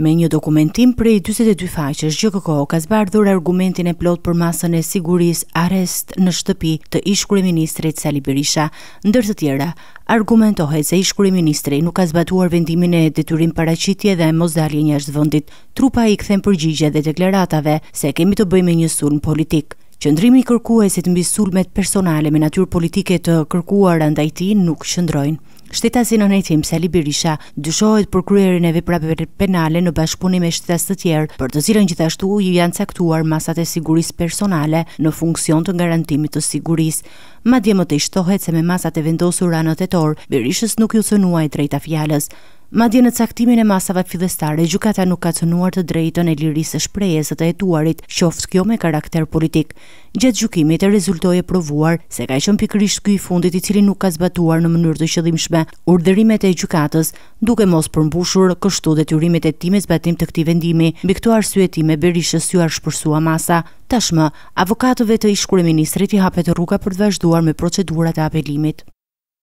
Me një dokumentim prej 22 faqës, GJKK ka zbardhur argumentin e plot për masën e sigurisë arrest në shtëpi të ish-kryeministrit Sali Berisha, ndër të tjera argumentohet se ish-kryeministri nuk ka zbatuar vendimin e detyrim paraqitje dhe mosdalje në jashtë vendit. Trupa i kthen përgjigje dhe deklaratave se kemi të bëjmë me një sulm politik. Qëndrimi i kërkuesit mbi sulmet personale me natyrë politike të kërkuara ndaj tij nuk qëndrojnë. Shtetasi në nejtim Sali Berisha dyshohet për kryerin e veprave penale në bashkëpunim me shtetas të tjerë, për të cilën gjithashtu ju janë caktuar masat e siguris personale në funksion të garantimit të siguris. Ma djemë më të ishtohet se me masat e vendosura në tetor, Berishës nuk ju sënuaj drejta fjales. Ma dje në caktimin e masave fillestare, gjukata nuk ka cënuar të drejton e lirisë shprejes të etuarit, qoftë kjo me karakter politik. Gjatë gjukimit e rezultoj e provuar se ka ishën pikrisht ky kjoj fundit i cili nuk ka zbatuar në mënyrë të shëdhim urdhërimet urderimet e gjukatas, duke mos përmbushur kështu dhe të e tim e zbatim të këti vendimi, biktuar syetime berishës syar shpërsua masa, tashmë, avokatëve të ishkure ministrit i hapet rruga për të vazhduar me procedurat e apelimit.